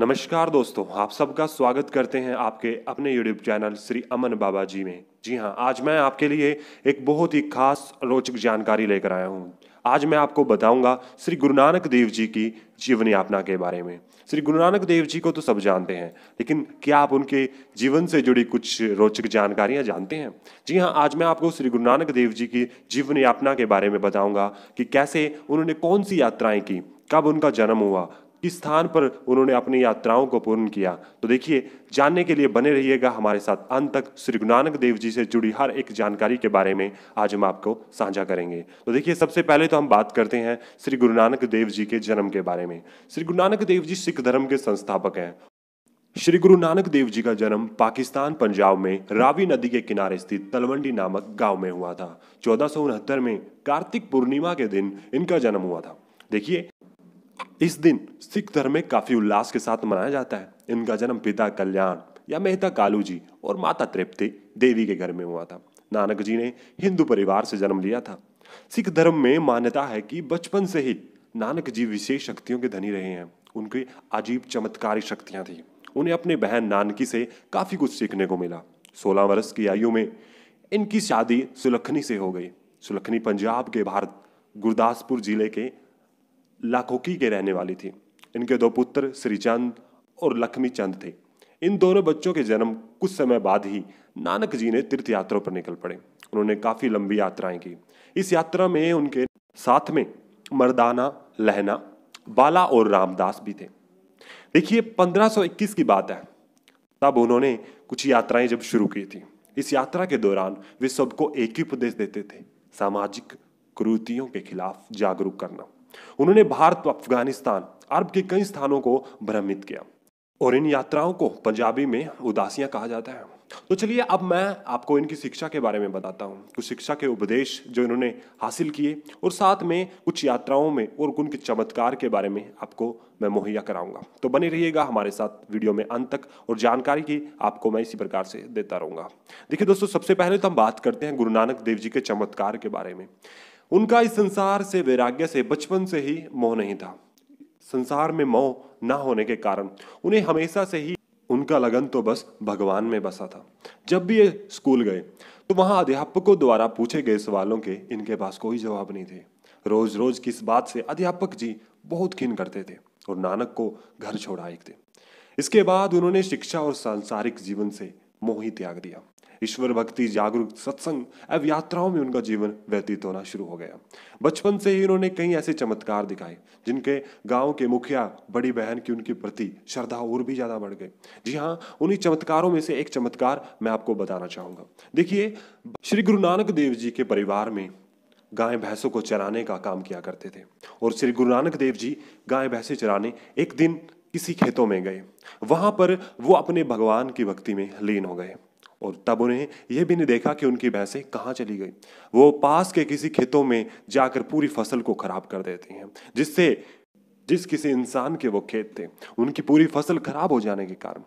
नमस्कार दोस्तों आप सबका स्वागत करते हैं आपके अपने YouTube चैनल श्री अमन बाबा जी में जी हाँ आज मैं आपके लिए एक बहुत ही खास रोचक जानकारी लेकर आया हूँ आज मैं आपको बताऊंगा श्री गुरु नानक देव जी की जीवन यापना के बारे में श्री गुरु नानक देव जी को तो सब जानते हैं लेकिन क्या आप उनके जीवन से जुड़ी कुछ रोचक जानकारियां जानते हैं जी हाँ आज मैं आपको श्री गुरु नानक देव जी की जीवन यापना के बारे में बताऊंगा कि कैसे उन्होंने कौन सी यात्राएं की कब उनका जन्म हुआ किस स्थान पर उन्होंने अपनी यात्राओं को पूर्ण किया तो देखिए जानने के लिए बने रहिएगा हमारे साथ अंत तक श्री गुरु नानक देव जी से जुड़ी हर एक जानकारी के बारे में आज हम आपको साझा करेंगे तो देखिए सबसे पहले तो हम बात करते हैं श्री गुरु नानक देव जी के जन्म के बारे में श्री गुरु नानक देव जी सिख धर्म के संस्थापक हैं श्री गुरु नानक देव जी का जन्म पाकिस्तान पंजाब में रावी नदी के किनारे स्थित तलवंडी नामक गांव में हुआ था चौदह में कार्तिक पूर्णिमा के दिन इनका जन्म हुआ था देखिए इस दिन सिख धर्म में काफी उल्लास के साथ मनाया जाता है इनका जन्म पिता कल्याण या मेहता कालू जी और माता तृप्ति देवी के घर में हुआ था नानक जी ने हिंदू परिवार से जन्म लिया था सिख धर्म में मान्यता है कि बचपन से ही नानक जी विशेष शक्तियों के धनी रहे हैं उनकी अजीब चमत्कारी शक्तियां थीं उन्हें अपने बहन नानकी से काफ़ी कुछ सीखने को मिला सोलह वर्ष की आयु में इनकी शादी सुलखनी से हो गई सुलखनी पंजाब के भारत गुरदासपुर जिले के लाखोकी के रहने वाली थी इनके दो पुत्र श्रीचंद और लक्ष्मी चंद थे इन दोनों बच्चों के जन्म कुछ समय बाद ही नानक जी ने तीर्थ यात्रा पर निकल पड़े उन्होंने काफ़ी लंबी यात्राएं की इस यात्रा में उनके साथ में मर्दाना लहना बाला और रामदास भी थे देखिए 1521 की बात है तब उन्होंने कुछ यात्राएं जब शुरू की थी इस यात्रा के दौरान वे सबको एक ही उपदेश देते थे सामाजिक क्रूतियों के खिलाफ जागरूक करना उन्होंने भारत व अफगानिस्तान अरब के कई स्थानों को भ्रमित किया और इन यात्राओं को पंजाबी में उदासियां कहा जाता है तो चलिए अब मैं आपको इनकी शिक्षा के बारे में बताता हूँ कुछ शिक्षा के उपदेश जो इन्होंने हासिल किए और साथ में कुछ यात्राओं में और उनके चमत्कार के बारे में आपको मैं मुहैया कराऊंगा तो बने रहिएगा हमारे साथ वीडियो में अंत तक और जानकारी की आपको मैं इसी प्रकार से देता रहूंगा देखिए दोस्तों सबसे पहले तो हम बात करते हैं गुरु नानक देव जी के चमत्कार के बारे में उनका इस संसार से वैराग्य से बचपन से ही मोह नहीं था संसार में मोह ना होने के कारण उन्हें हमेशा से ही उनका लगन तो बस भगवान में बसा था जब भी ये स्कूल गए तो वहाँ अध्यापकों द्वारा पूछे गए सवालों के इनके पास कोई जवाब नहीं थे रोज रोज किस बात से अध्यापक जी बहुत खिन करते थे और नानक को घर छोड़ा एक थे इसके बाद उन्होंने शिक्षा और सांसारिक जीवन से मोह ही त्याग दिया ईश्वर भक्ति जागरूक सत्संग एवं यात्राओं में उनका जीवन व्यतीत होना शुरू हो गया बचपन से ही उन्होंने कई ऐसे चमत्कार दिखाए जिनके गांव के मुखिया बड़ी बहन की उनके प्रति श्रद्धा और भी ज़्यादा बढ़ गई जी हाँ उन्हीं चमत्कारों में से एक चमत्कार मैं आपको बताना चाहूँगा देखिए श्री गुरु नानक देव जी के परिवार में गाय भैंसों को चराने का काम किया करते थे और श्री गुरु नानक देव जी गाय भैंसे चराने एक दिन किसी खेतों में गए वहां पर वो अपने भगवान की भक्ति में लीन हो गए और तब उन्हें यह भी नहीं देखा कि उनकी भैंसें कहाँ चली गई वो पास के किसी खेतों में जाकर पूरी फसल को खराब कर देती हैं जिससे जिस किसी इंसान के वो खेत थे उनकी पूरी फसल खराब हो जाने के कारण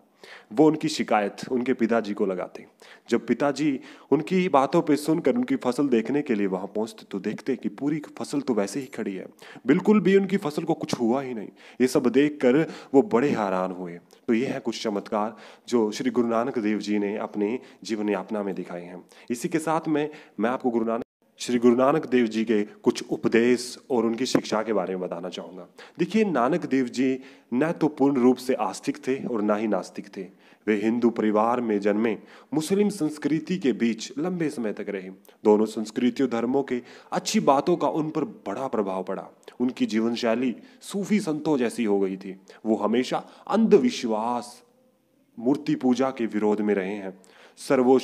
वो उनकी शिकायत उनके पिताजी को लगाते जब पिताजी उनकी बातों पे सुनकर उनकी फसल देखने के लिए वहाँ पहुँचते तो देखते कि पूरी फसल तो वैसे ही खड़ी है बिल्कुल भी उनकी फसल को कुछ हुआ ही नहीं ये सब देख कर वो बड़े हैरान हुए तो ये है कुछ चमत्कार जो श्री गुरु नानक देव जी ने अपने जीवन यापना में दिखाए हैं इसी के साथ में मैं आपको गुरु नानक श्री गुरु नानक देव जी के कुछ उपदेश और उनकी शिक्षा के बारे में बताना चाहूँगा देखिए नानक देव जी न तो पूर्ण रूप से आस्तिक थे और ना ही नास्तिक थे वे हिंदू परिवार में जन्मे मुस्लिम संस्कृति के बीच लंबे समय तक रहे दोनों संस्कृतियों धर्मों के अच्छी बातों का उन पर बड़ा प्रभाव पड़ा उनकी जीवन शैली सूफी संतों जैसी हो गई थी वो हमेशा अंधविश्वास मूर्ति पूजा के विरोध में रहे हैं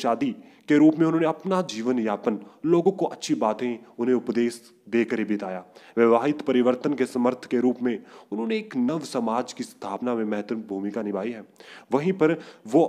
आदि के रूप में उन्होंने अपना जीवन यापन लोगों को अच्छी बातें उन्हें उपदेश देकर बिताया वैवाहिक परिवर्तन के समर्थ के रूप में उन्होंने एक नव समाज की स्थापना में महत्वपूर्ण भूमिका निभाई है वहीं पर वो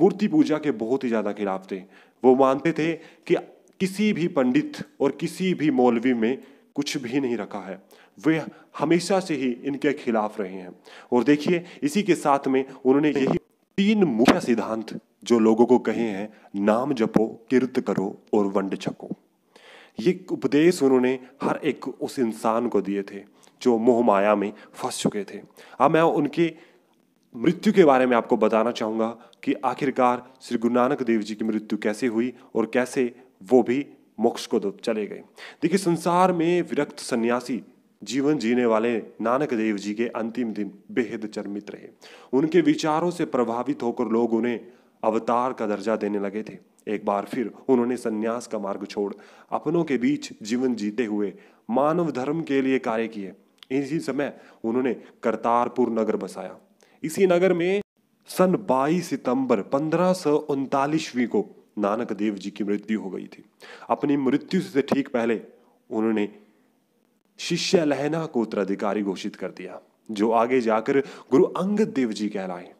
मूर्ति पूजा के बहुत ही ज़्यादा खिलाफ थे वो मानते थे कि किसी भी पंडित और किसी भी मौलवी में कुछ भी नहीं रखा है वे हमेशा से ही इनके खिलाफ रहे हैं और देखिए इसी के साथ में उन्होंने यही तीन मुख्य सिद्धांत जो लोगों को कहे हैं नाम जपो कीर्त करो और वंड छको ये उपदेश उन्होंने हर एक उस इंसान को दिए थे जो मोह माया में फंस चुके थे अब मैं उनके मृत्यु के बारे में आपको बताना चाहूँगा कि आखिरकार श्री गुरु नानक देव जी की मृत्यु कैसे हुई और कैसे वो भी मोक्ष को चले गए देखिए संसार में विरक्त सन्यासी जीवन जीने वाले नानक देव जी के अंतिम दिन बेहद चर्मित रहे उनके विचारों से प्रभावित होकर लोग उन्हें अवतार का दर्जा देने लगे थे एक बार फिर उन्होंने संन्यास का मार्ग छोड़ अपनों के बीच जीवन जीते हुए मानव धर्म के लिए कार्य किए इसी समय उन्होंने करतारपुर नगर बसाया इसी नगर में सन 22 सितंबर पंद्रह को नानक देव जी की मृत्यु हो गई थी अपनी मृत्यु से ठीक पहले उन्होंने शिष्य लहना को उत्तराधिकारी घोषित कर दिया जो आगे जाकर गुरु अंगद देव जी कहलाए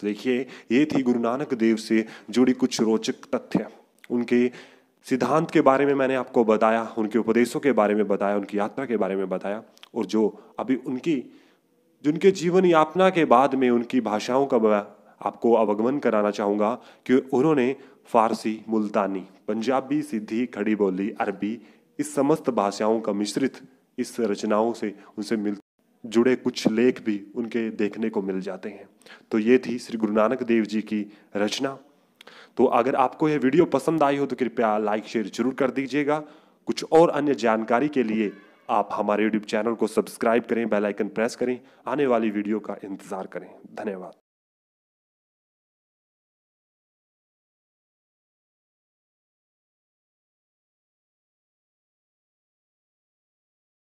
तो देखिए ये थी गुरु नानक देव से जुड़ी कुछ रोचक तथ्य उनके सिद्धांत के बारे में मैंने आपको बताया उनके उपदेशों के बारे में बताया उनकी यात्रा के बारे में बताया और जो अभी उनकी जिनके जीवन यापना के बाद में उनकी भाषाओं का मैं आपको अवगमन कराना चाहूँगा कि उन्होंने फारसी मुल्तानी पंजाबी सिद्धी खड़ी बोली अरबी इस समस्त भाषाओं का मिश्रित इस रचनाओं से उनसे मिल जुड़े कुछ लेख भी उनके देखने को मिल जाते हैं तो ये थी श्री गुरु नानक देव जी की रचना तो अगर आपको यह वीडियो पसंद आई हो तो कृपया लाइक शेयर जरूर कर दीजिएगा कुछ और अन्य जानकारी के लिए आप हमारे यूट्यूब चैनल को सब्सक्राइब करें बेल आइकन प्रेस करें आने वाली वीडियो का इंतज़ार करें धन्यवाद